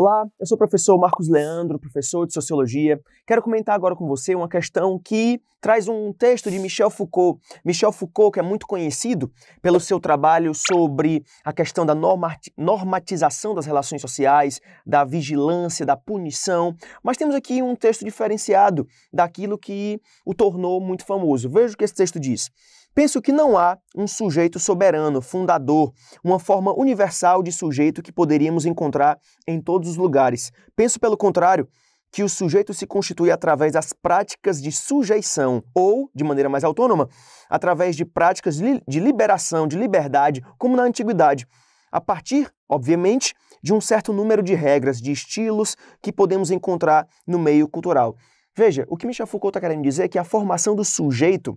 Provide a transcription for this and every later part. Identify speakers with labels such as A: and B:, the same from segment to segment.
A: Olá, eu sou o professor Marcos Leandro, professor de Sociologia. Quero comentar agora com você uma questão que traz um texto de Michel Foucault. Michel Foucault, que é muito conhecido pelo seu trabalho sobre a questão da normatização das relações sociais, da vigilância, da punição. Mas temos aqui um texto diferenciado daquilo que o tornou muito famoso. Veja o que esse texto diz. Penso que não há um sujeito soberano, fundador, uma forma universal de sujeito que poderíamos encontrar em todos os lugares. Penso, pelo contrário, que o sujeito se constitui através das práticas de sujeição ou, de maneira mais autônoma, através de práticas de liberação, de liberdade, como na antiguidade, a partir, obviamente, de um certo número de regras, de estilos que podemos encontrar no meio cultural. Veja, o que Michel Foucault está querendo dizer é que a formação do sujeito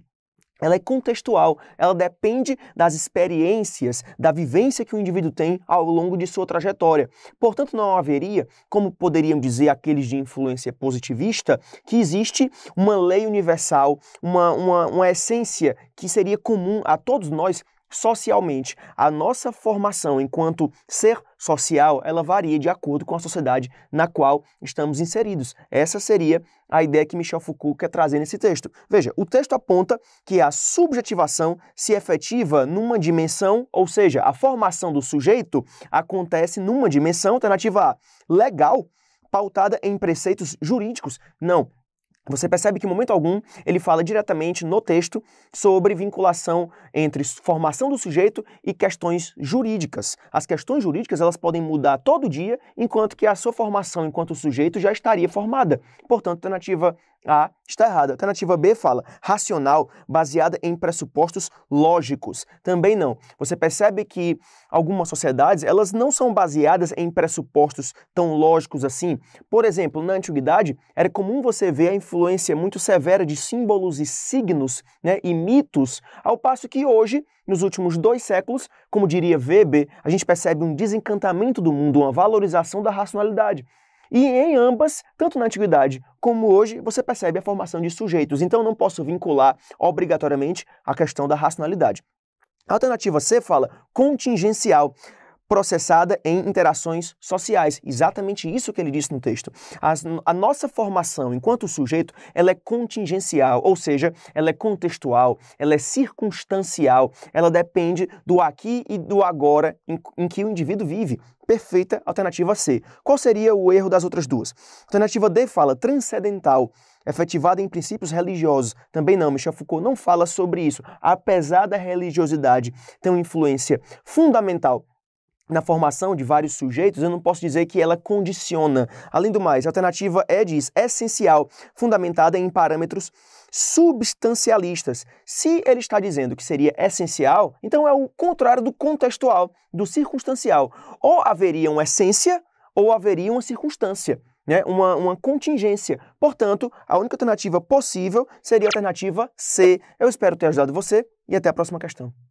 A: ela é contextual, ela depende das experiências, da vivência que o indivíduo tem ao longo de sua trajetória. Portanto, não haveria, como poderiam dizer aqueles de influência positivista, que existe uma lei universal, uma, uma, uma essência que seria comum a todos nós socialmente. A nossa formação enquanto ser social, ela varia de acordo com a sociedade na qual estamos inseridos. Essa seria a ideia que Michel Foucault quer trazer nesse texto. Veja, o texto aponta que a subjetivação se efetiva numa dimensão, ou seja, a formação do sujeito acontece numa dimensão alternativa A, legal, pautada em preceitos jurídicos. Não, você percebe que em momento algum ele fala diretamente no texto sobre vinculação entre formação do sujeito e questões jurídicas. As questões jurídicas elas podem mudar todo dia, enquanto que a sua formação enquanto sujeito já estaria formada. Portanto, alternativa a está errada. Alternativa B fala racional, baseada em pressupostos lógicos. Também não. Você percebe que algumas sociedades, elas não são baseadas em pressupostos tão lógicos assim. Por exemplo, na antiguidade, era comum você ver a influência muito severa de símbolos e signos né, e mitos, ao passo que hoje, nos últimos dois séculos, como diria Weber, a gente percebe um desencantamento do mundo, uma valorização da racionalidade. E em ambas, tanto na antiguidade como hoje, você percebe a formação de sujeitos. Então não posso vincular obrigatoriamente a questão da racionalidade. A alternativa C fala contingencial processada em interações sociais. Exatamente isso que ele disse no texto. As, a nossa formação enquanto sujeito, ela é contingencial, ou seja, ela é contextual, ela é circunstancial, ela depende do aqui e do agora em, em que o indivíduo vive. Perfeita alternativa C. Qual seria o erro das outras duas? Alternativa D fala transcendental, efetivada em princípios religiosos. Também não, Michel Foucault não fala sobre isso, apesar da religiosidade ter uma influência fundamental na formação de vários sujeitos, eu não posso dizer que ela condiciona. Além do mais, a alternativa é, diz, essencial, fundamentada em parâmetros substancialistas. Se ele está dizendo que seria essencial, então é o contrário do contextual, do circunstancial. Ou haveria uma essência, ou haveria uma circunstância, né? uma, uma contingência. Portanto, a única alternativa possível seria a alternativa C. Eu espero ter ajudado você e até a próxima questão.